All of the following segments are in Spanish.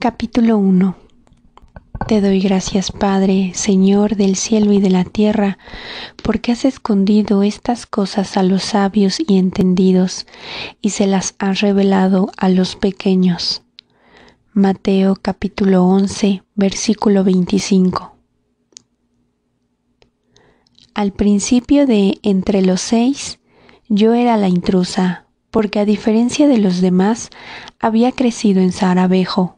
Capítulo 1 Te doy gracias, Padre, Señor del cielo y de la tierra, porque has escondido estas cosas a los sabios y entendidos, y se las has revelado a los pequeños. Mateo capítulo 11, versículo 25. Al principio de Entre los seis, yo era la intrusa, porque a diferencia de los demás, había crecido en Sarabejo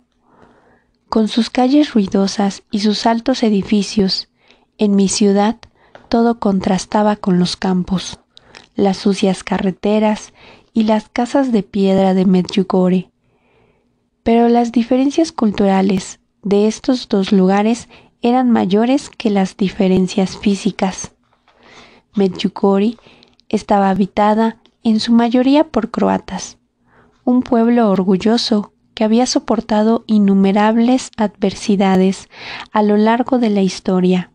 con sus calles ruidosas y sus altos edificios, en mi ciudad todo contrastaba con los campos, las sucias carreteras y las casas de piedra de Medjugorje. Pero las diferencias culturales de estos dos lugares eran mayores que las diferencias físicas. Medjugorje estaba habitada en su mayoría por croatas, un pueblo orgulloso había soportado innumerables adversidades a lo largo de la historia,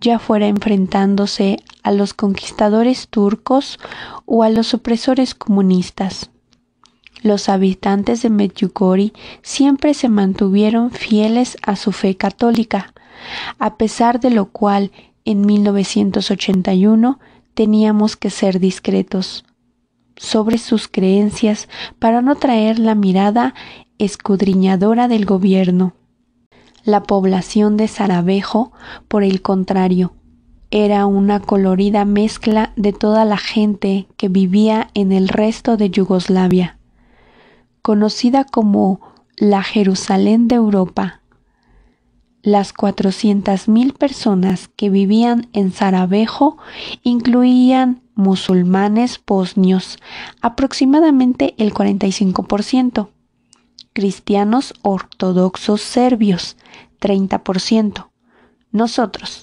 ya fuera enfrentándose a los conquistadores turcos o a los opresores comunistas. Los habitantes de Medjugorje siempre se mantuvieron fieles a su fe católica, a pesar de lo cual en 1981 teníamos que ser discretos sobre sus creencias para no traer la mirada escudriñadora del gobierno. La población de Sarabejo, por el contrario, era una colorida mezcla de toda la gente que vivía en el resto de Yugoslavia, conocida como la Jerusalén de Europa las 400.000 personas que vivían en Sarajevo incluían musulmanes bosnios, aproximadamente el 45%, cristianos ortodoxos serbios, 30%, nosotros,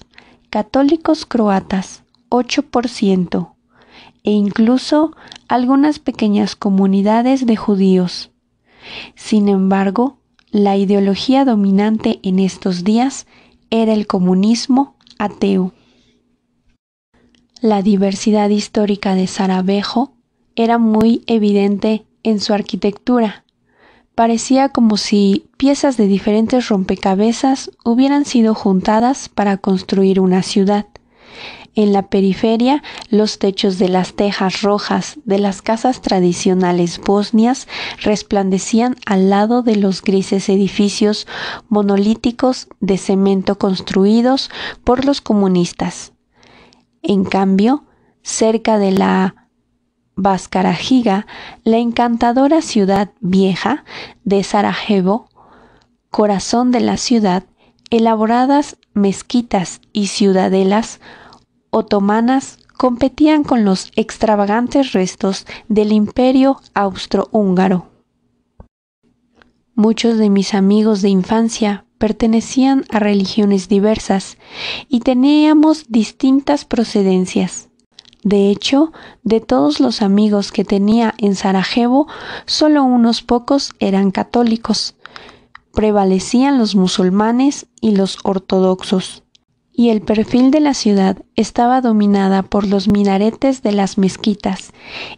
católicos croatas, 8%, e incluso algunas pequeñas comunidades de judíos. Sin embargo, la ideología dominante en estos días era el comunismo ateo. La diversidad histórica de Sarabejo era muy evidente en su arquitectura. Parecía como si piezas de diferentes rompecabezas hubieran sido juntadas para construir una ciudad. En la periferia, los techos de las tejas rojas de las casas tradicionales bosnias resplandecían al lado de los grises edificios monolíticos de cemento construidos por los comunistas. En cambio, cerca de la Vascarajiga, la encantadora ciudad vieja de Sarajevo, corazón de la ciudad, elaboradas mezquitas y ciudadelas otomanas competían con los extravagantes restos del imperio austrohúngaro. Muchos de mis amigos de infancia pertenecían a religiones diversas y teníamos distintas procedencias. De hecho, de todos los amigos que tenía en Sarajevo, solo unos pocos eran católicos. Prevalecían los musulmanes y los ortodoxos y el perfil de la ciudad estaba dominada por los minaretes de las mezquitas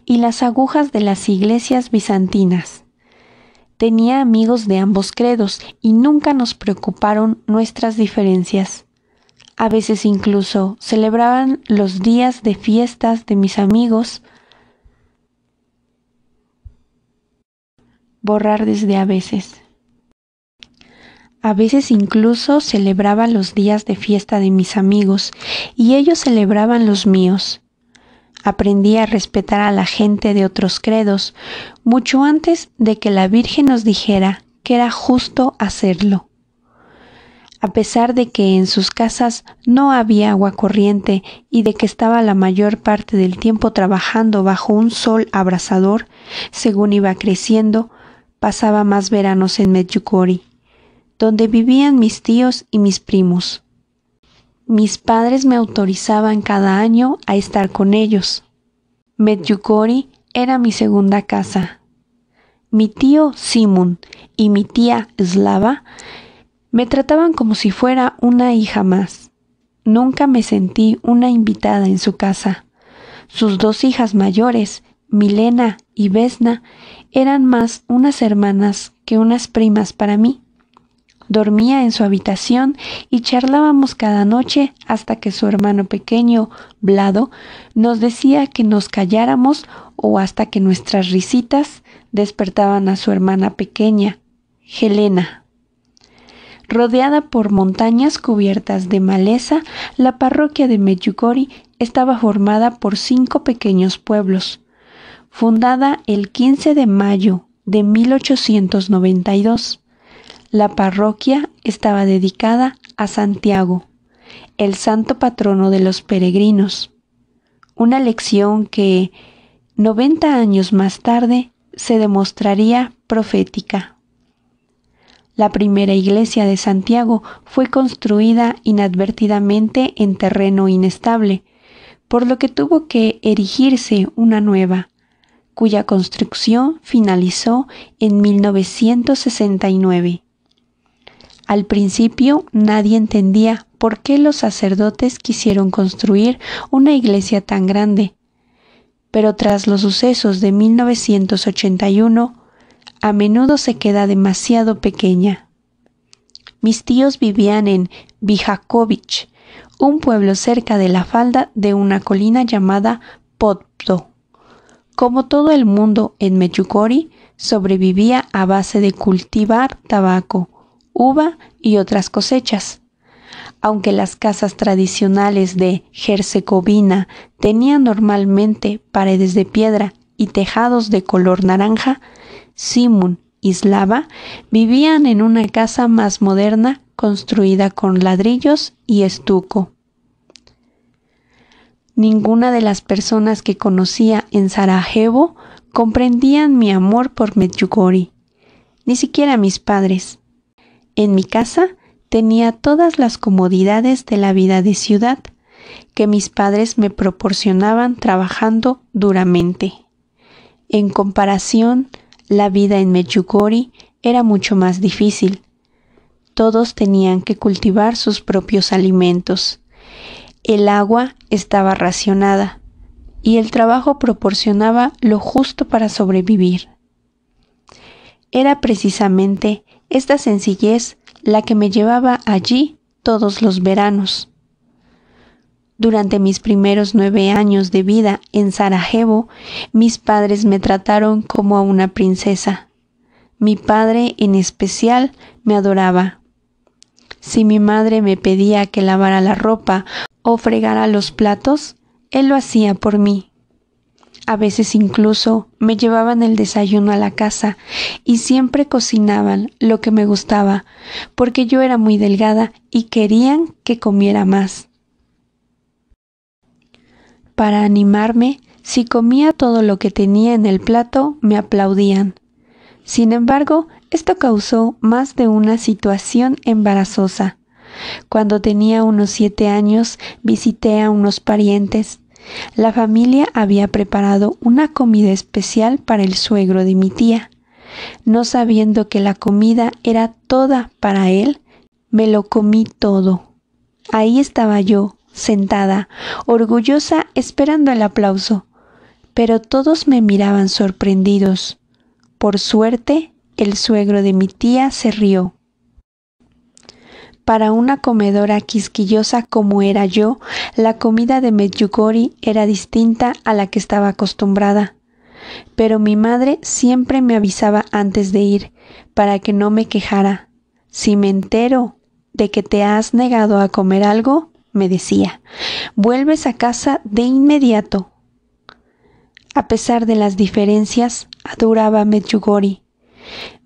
y las agujas de las iglesias bizantinas. Tenía amigos de ambos credos y nunca nos preocuparon nuestras diferencias. A veces incluso celebraban los días de fiestas de mis amigos. Borrar desde a veces. A veces incluso celebraba los días de fiesta de mis amigos y ellos celebraban los míos. Aprendí a respetar a la gente de otros credos mucho antes de que la Virgen nos dijera que era justo hacerlo. A pesar de que en sus casas no había agua corriente y de que estaba la mayor parte del tiempo trabajando bajo un sol abrasador, según iba creciendo, pasaba más veranos en Medjugorje donde vivían mis tíos y mis primos. Mis padres me autorizaban cada año a estar con ellos. Medjugorje era mi segunda casa. Mi tío Simón y mi tía Slava me trataban como si fuera una hija más. Nunca me sentí una invitada en su casa. Sus dos hijas mayores, Milena y Vesna, eran más unas hermanas que unas primas para mí dormía en su habitación y charlábamos cada noche hasta que su hermano pequeño, Blado, nos decía que nos calláramos o hasta que nuestras risitas despertaban a su hermana pequeña, Helena. Rodeada por montañas cubiertas de maleza, la parroquia de Meyugori estaba formada por cinco pequeños pueblos. Fundada el 15 de mayo de 1892, la parroquia estaba dedicada a Santiago, el santo patrono de los peregrinos, una lección que 90 años más tarde se demostraría profética. La primera iglesia de Santiago fue construida inadvertidamente en terreno inestable, por lo que tuvo que erigirse una nueva, cuya construcción finalizó en 1969. Al principio nadie entendía por qué los sacerdotes quisieron construir una iglesia tan grande, pero tras los sucesos de 1981, a menudo se queda demasiado pequeña. Mis tíos vivían en Bijakovic, un pueblo cerca de la falda de una colina llamada Potto. Como todo el mundo en Mechukori, sobrevivía a base de cultivar tabaco uva y otras cosechas. Aunque las casas tradicionales de Herzegovina tenían normalmente paredes de piedra y tejados de color naranja, Simun y Slava vivían en una casa más moderna construida con ladrillos y estuco. Ninguna de las personas que conocía en Sarajevo comprendían mi amor por Medjugorje, ni siquiera mis padres. En mi casa tenía todas las comodidades de la vida de ciudad que mis padres me proporcionaban trabajando duramente. En comparación, la vida en Mechugori era mucho más difícil. Todos tenían que cultivar sus propios alimentos. El agua estaba racionada y el trabajo proporcionaba lo justo para sobrevivir. Era precisamente esta sencillez la que me llevaba allí todos los veranos. Durante mis primeros nueve años de vida en Sarajevo, mis padres me trataron como a una princesa. Mi padre en especial me adoraba. Si mi madre me pedía que lavara la ropa o fregara los platos, él lo hacía por mí. A veces incluso me llevaban el desayuno a la casa y siempre cocinaban lo que me gustaba, porque yo era muy delgada y querían que comiera más. Para animarme, si comía todo lo que tenía en el plato, me aplaudían. Sin embargo, esto causó más de una situación embarazosa. Cuando tenía unos siete años, visité a unos parientes la familia había preparado una comida especial para el suegro de mi tía. No sabiendo que la comida era toda para él, me lo comí todo. Ahí estaba yo, sentada, orgullosa, esperando el aplauso. Pero todos me miraban sorprendidos. Por suerte, el suegro de mi tía se rió. Para una comedora quisquillosa como era yo, la comida de Medjugorje era distinta a la que estaba acostumbrada. Pero mi madre siempre me avisaba antes de ir, para que no me quejara. Si me entero de que te has negado a comer algo, me decía, vuelves a casa de inmediato. A pesar de las diferencias, adoraba Medjugorje.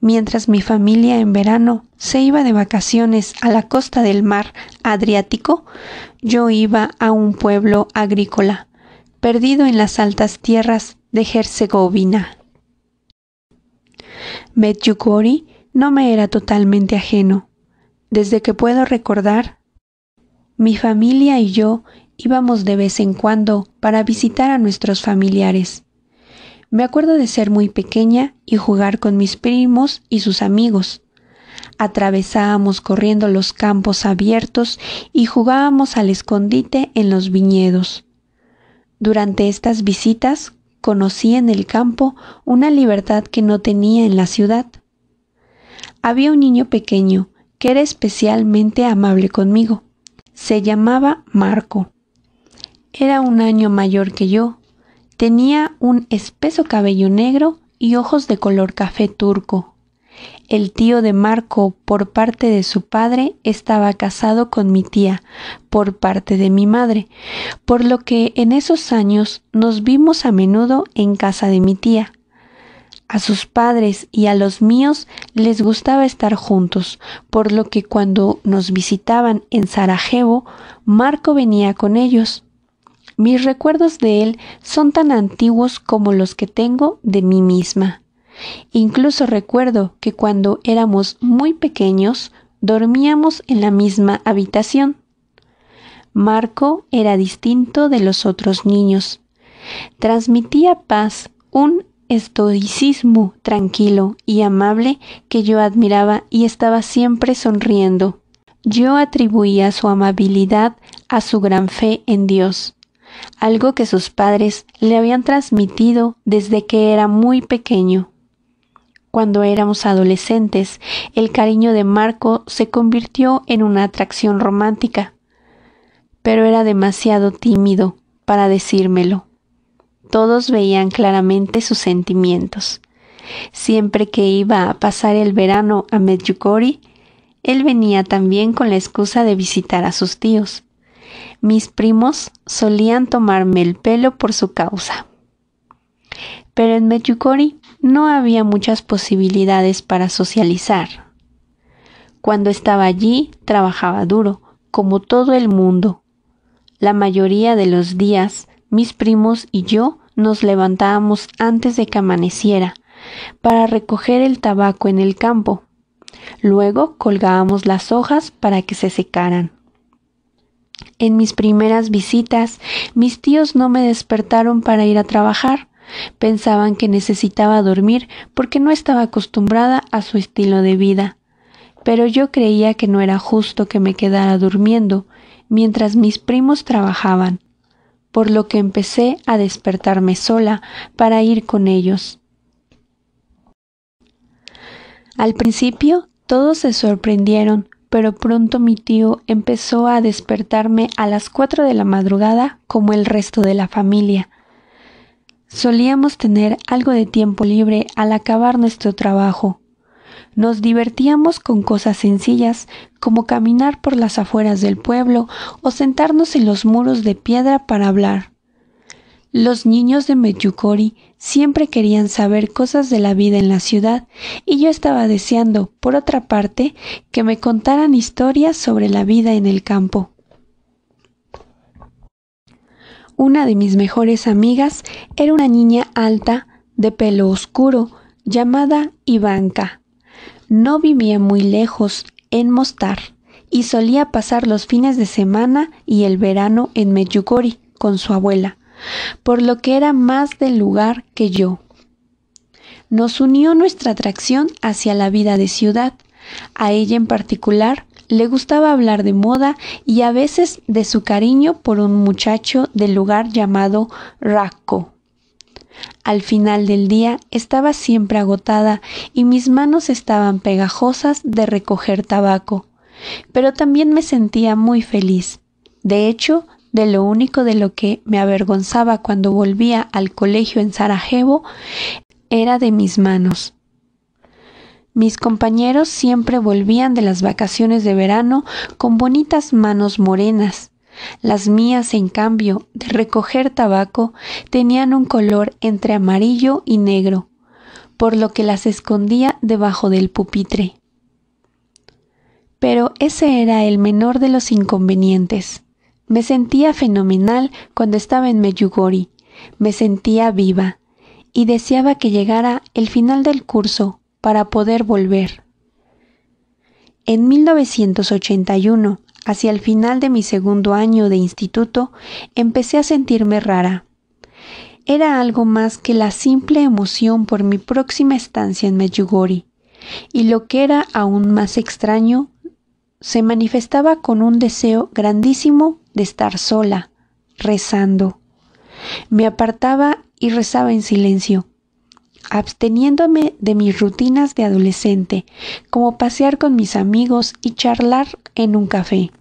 Mientras mi familia en verano se iba de vacaciones a la costa del mar Adriático, yo iba a un pueblo agrícola, perdido en las altas tierras de Herzegovina. Medjugorje no me era totalmente ajeno. Desde que puedo recordar, mi familia y yo íbamos de vez en cuando para visitar a nuestros familiares. Me acuerdo de ser muy pequeña y jugar con mis primos y sus amigos. Atravesábamos corriendo los campos abiertos y jugábamos al escondite en los viñedos. Durante estas visitas conocí en el campo una libertad que no tenía en la ciudad. Había un niño pequeño que era especialmente amable conmigo. Se llamaba Marco. Era un año mayor que yo Tenía un espeso cabello negro y ojos de color café turco. El tío de Marco por parte de su padre estaba casado con mi tía por parte de mi madre, por lo que en esos años nos vimos a menudo en casa de mi tía. A sus padres y a los míos les gustaba estar juntos, por lo que cuando nos visitaban en Sarajevo, Marco venía con ellos. Mis recuerdos de él son tan antiguos como los que tengo de mí misma. Incluso recuerdo que cuando éramos muy pequeños dormíamos en la misma habitación. Marco era distinto de los otros niños. Transmitía paz, un estoicismo tranquilo y amable que yo admiraba y estaba siempre sonriendo. Yo atribuía su amabilidad a su gran fe en Dios algo que sus padres le habían transmitido desde que era muy pequeño. Cuando éramos adolescentes, el cariño de Marco se convirtió en una atracción romántica, pero era demasiado tímido para decírmelo. Todos veían claramente sus sentimientos. Siempre que iba a pasar el verano a Medjugorje, él venía también con la excusa de visitar a sus tíos. Mis primos solían tomarme el pelo por su causa. Pero en Mechucori no había muchas posibilidades para socializar. Cuando estaba allí trabajaba duro, como todo el mundo. La mayoría de los días mis primos y yo nos levantábamos antes de que amaneciera para recoger el tabaco en el campo. Luego colgábamos las hojas para que se secaran. En mis primeras visitas, mis tíos no me despertaron para ir a trabajar. Pensaban que necesitaba dormir porque no estaba acostumbrada a su estilo de vida. Pero yo creía que no era justo que me quedara durmiendo mientras mis primos trabajaban, por lo que empecé a despertarme sola para ir con ellos. Al principio todos se sorprendieron pero pronto mi tío empezó a despertarme a las cuatro de la madrugada como el resto de la familia. Solíamos tener algo de tiempo libre al acabar nuestro trabajo. Nos divertíamos con cosas sencillas como caminar por las afueras del pueblo o sentarnos en los muros de piedra para hablar. Los niños de Medjugorje siempre querían saber cosas de la vida en la ciudad y yo estaba deseando, por otra parte, que me contaran historias sobre la vida en el campo. Una de mis mejores amigas era una niña alta, de pelo oscuro, llamada Ivanka. No vivía muy lejos, en Mostar, y solía pasar los fines de semana y el verano en Medjugorje con su abuela, por lo que era más del lugar que yo. Nos unió nuestra atracción hacia la vida de ciudad. A ella en particular le gustaba hablar de moda y a veces de su cariño por un muchacho del lugar llamado Racco. Al final del día estaba siempre agotada y mis manos estaban pegajosas de recoger tabaco, pero también me sentía muy feliz. De hecho, de lo único de lo que me avergonzaba cuando volvía al colegio en Sarajevo era de mis manos. Mis compañeros siempre volvían de las vacaciones de verano con bonitas manos morenas. Las mías, en cambio, de recoger tabaco, tenían un color entre amarillo y negro, por lo que las escondía debajo del pupitre. Pero ese era el menor de los inconvenientes. Me sentía fenomenal cuando estaba en Meyugori, me sentía viva y deseaba que llegara el final del curso para poder volver. En 1981, hacia el final de mi segundo año de instituto, empecé a sentirme rara. Era algo más que la simple emoción por mi próxima estancia en Medjugorje, y lo que era aún más extraño se manifestaba con un deseo grandísimo de estar sola, rezando. Me apartaba y rezaba en silencio, absteniéndome de mis rutinas de adolescente, como pasear con mis amigos y charlar en un café.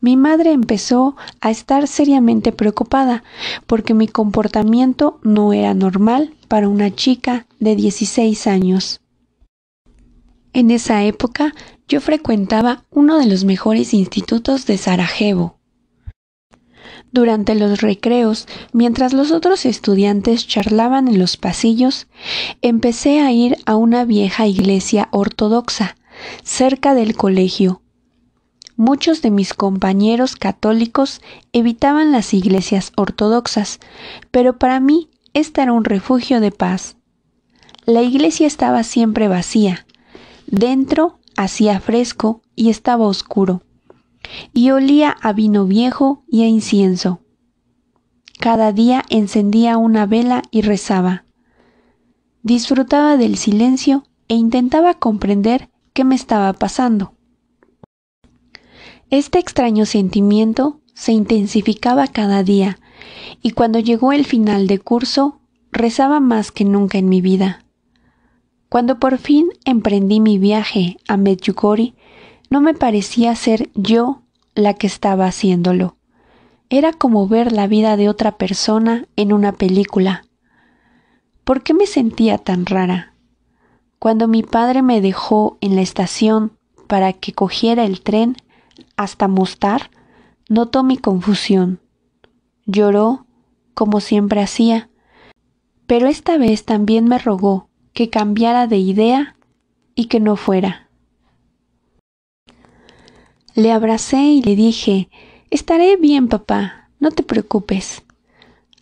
Mi madre empezó a estar seriamente preocupada porque mi comportamiento no era normal para una chica de 16 años. En esa época yo frecuentaba uno de los mejores institutos de Sarajevo. Durante los recreos, mientras los otros estudiantes charlaban en los pasillos, empecé a ir a una vieja iglesia ortodoxa, cerca del colegio. Muchos de mis compañeros católicos evitaban las iglesias ortodoxas, pero para mí esta era un refugio de paz. La iglesia estaba siempre vacía. Dentro hacía fresco y estaba oscuro, y olía a vino viejo y a incienso. Cada día encendía una vela y rezaba. Disfrutaba del silencio e intentaba comprender qué me estaba pasando. Este extraño sentimiento se intensificaba cada día, y cuando llegó el final de curso, rezaba más que nunca en mi vida. Cuando por fin emprendí mi viaje a Medjugorje, no me parecía ser yo la que estaba haciéndolo. Era como ver la vida de otra persona en una película. ¿Por qué me sentía tan rara? Cuando mi padre me dejó en la estación para que cogiera el tren hasta Mostar, notó mi confusión. Lloró, como siempre hacía, pero esta vez también me rogó que cambiara de idea y que no fuera. Le abracé y le dije, Estaré bien, papá, no te preocupes.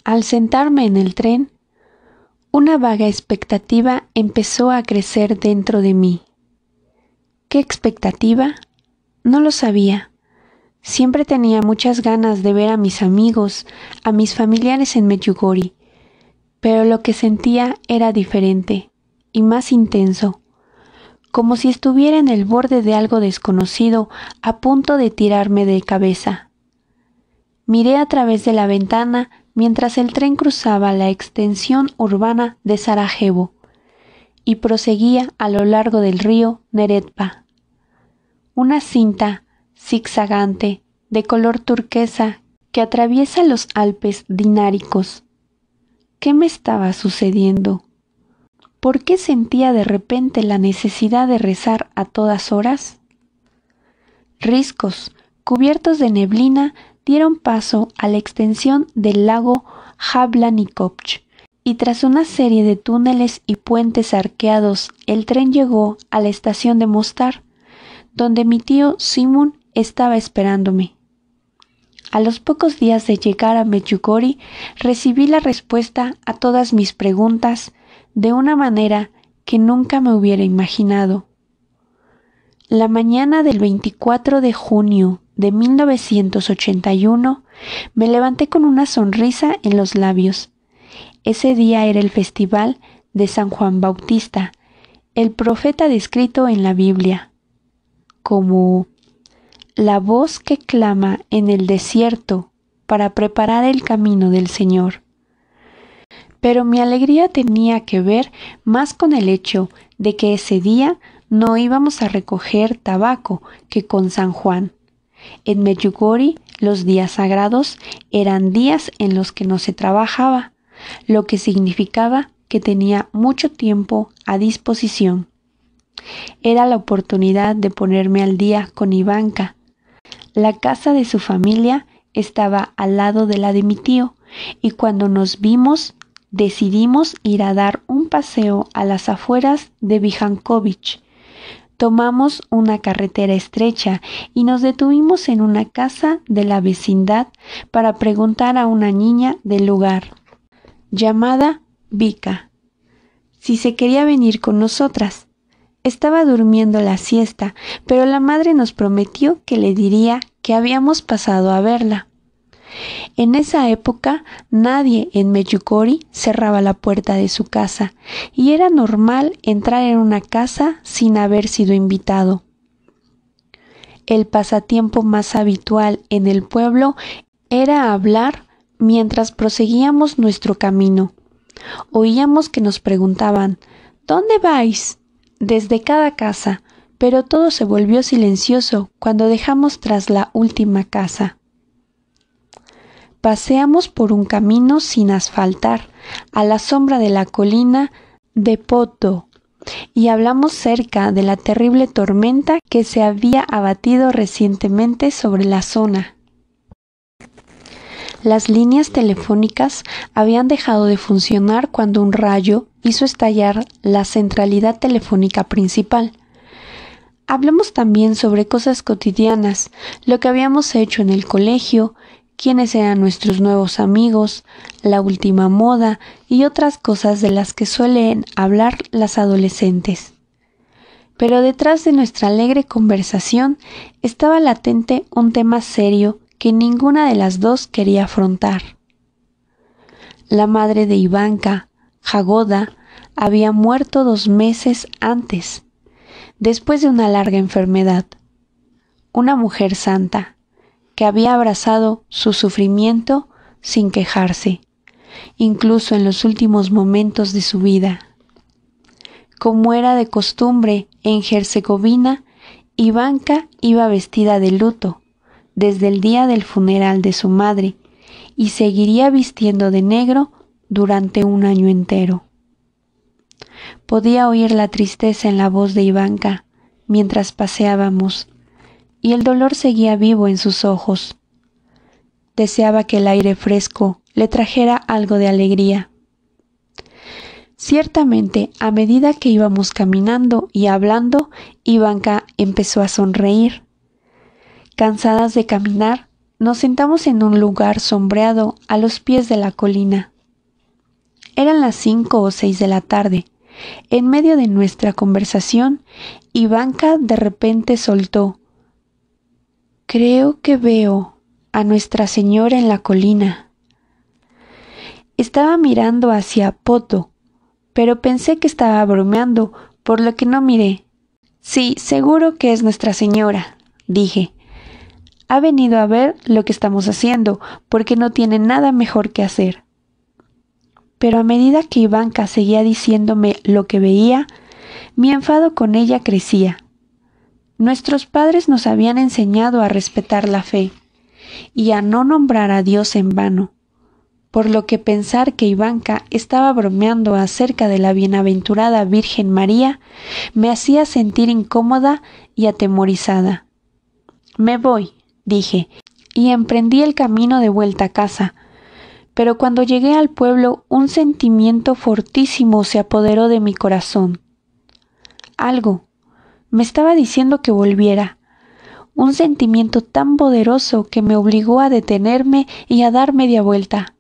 Al sentarme en el tren, una vaga expectativa empezó a crecer dentro de mí. ¿Qué expectativa? No lo sabía. Siempre tenía muchas ganas de ver a mis amigos, a mis familiares en Mechugori, pero lo que sentía era diferente y más intenso, como si estuviera en el borde de algo desconocido a punto de tirarme de cabeza. Miré a través de la ventana mientras el tren cruzaba la extensión urbana de Sarajevo y proseguía a lo largo del río Neretva. Una cinta zigzagante de color turquesa que atraviesa los Alpes dináricos. ¿Qué me estaba sucediendo? ¿por qué sentía de repente la necesidad de rezar a todas horas? Riscos, cubiertos de neblina, dieron paso a la extensión del lago Jablanikopch, y tras una serie de túneles y puentes arqueados, el tren llegó a la estación de Mostar, donde mi tío Simon estaba esperándome. A los pocos días de llegar a Mechukori, recibí la respuesta a todas mis preguntas de una manera que nunca me hubiera imaginado. La mañana del 24 de junio de 1981 me levanté con una sonrisa en los labios. Ese día era el festival de San Juan Bautista, el profeta descrito en la Biblia, como la voz que clama en el desierto para preparar el camino del Señor pero mi alegría tenía que ver más con el hecho de que ese día no íbamos a recoger tabaco que con San Juan. En Medjugorje los días sagrados eran días en los que no se trabajaba, lo que significaba que tenía mucho tiempo a disposición. Era la oportunidad de ponerme al día con Ivanka. La casa de su familia estaba al lado de la de mi tío, y cuando nos vimos decidimos ir a dar un paseo a las afueras de Vijankovich. Tomamos una carretera estrecha y nos detuvimos en una casa de la vecindad para preguntar a una niña del lugar, llamada Vika, si se quería venir con nosotras. Estaba durmiendo la siesta, pero la madre nos prometió que le diría que habíamos pasado a verla. En esa época nadie en Meyukori cerraba la puerta de su casa y era normal entrar en una casa sin haber sido invitado. El pasatiempo más habitual en el pueblo era hablar mientras proseguíamos nuestro camino. Oíamos que nos preguntaban ¿Dónde vais? desde cada casa, pero todo se volvió silencioso cuando dejamos tras la última casa. Paseamos por un camino sin asfaltar, a la sombra de la colina de Poto, y hablamos cerca de la terrible tormenta que se había abatido recientemente sobre la zona. Las líneas telefónicas habían dejado de funcionar cuando un rayo hizo estallar la centralidad telefónica principal. Hablamos también sobre cosas cotidianas, lo que habíamos hecho en el colegio, quiénes eran nuestros nuevos amigos, la última moda y otras cosas de las que suelen hablar las adolescentes. Pero detrás de nuestra alegre conversación estaba latente un tema serio que ninguna de las dos quería afrontar. La madre de Ivanka, Jagoda, había muerto dos meses antes, después de una larga enfermedad. Una mujer santa que había abrazado su sufrimiento sin quejarse, incluso en los últimos momentos de su vida. Como era de costumbre en Herzegovina, Ivanka iba vestida de luto desde el día del funeral de su madre y seguiría vistiendo de negro durante un año entero. Podía oír la tristeza en la voz de Ivanka mientras paseábamos y el dolor seguía vivo en sus ojos. Deseaba que el aire fresco le trajera algo de alegría. Ciertamente, a medida que íbamos caminando y hablando, Ivanka empezó a sonreír. Cansadas de caminar, nos sentamos en un lugar sombreado a los pies de la colina. Eran las cinco o seis de la tarde. En medio de nuestra conversación, Ivanka de repente soltó Creo que veo a Nuestra Señora en la colina. Estaba mirando hacia Poto, pero pensé que estaba bromeando, por lo que no miré. Sí, seguro que es Nuestra Señora, dije. Ha venido a ver lo que estamos haciendo, porque no tiene nada mejor que hacer. Pero a medida que Ivanka seguía diciéndome lo que veía, mi enfado con ella crecía. Nuestros padres nos habían enseñado a respetar la fe y a no nombrar a Dios en vano, por lo que pensar que Ivanka estaba bromeando acerca de la bienaventurada Virgen María me hacía sentir incómoda y atemorizada. Me voy, dije, y emprendí el camino de vuelta a casa, pero cuando llegué al pueblo un sentimiento fortísimo se apoderó de mi corazón. Algo, me estaba diciendo que volviera. Un sentimiento tan poderoso que me obligó a detenerme y a dar media vuelta.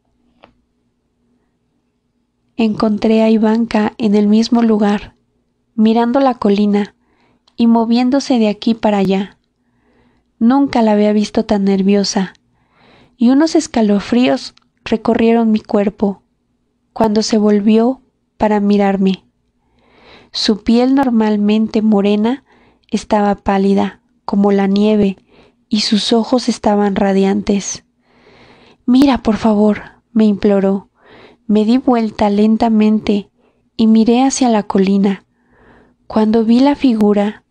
Encontré a Ivanka en el mismo lugar, mirando la colina y moviéndose de aquí para allá. Nunca la había visto tan nerviosa, y unos escalofríos recorrieron mi cuerpo cuando se volvió para mirarme. Su piel normalmente morena estaba pálida, como la nieve, y sus ojos estaban radiantes. Mira, por favor, me imploró. Me di vuelta lentamente y miré hacia la colina. Cuando vi la figura,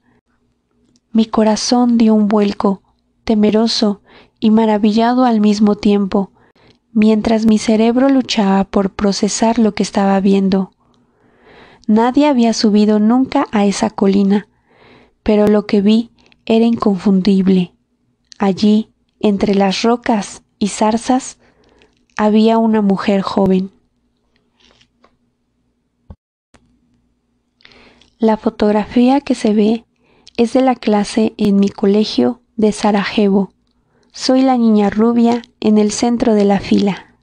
mi corazón dio un vuelco, temeroso y maravillado al mismo tiempo, mientras mi cerebro luchaba por procesar lo que estaba viendo. Nadie había subido nunca a esa colina, pero lo que vi era inconfundible. Allí, entre las rocas y zarzas, había una mujer joven. La fotografía que se ve es de la clase en mi colegio de Sarajevo. Soy la niña rubia en el centro de la fila.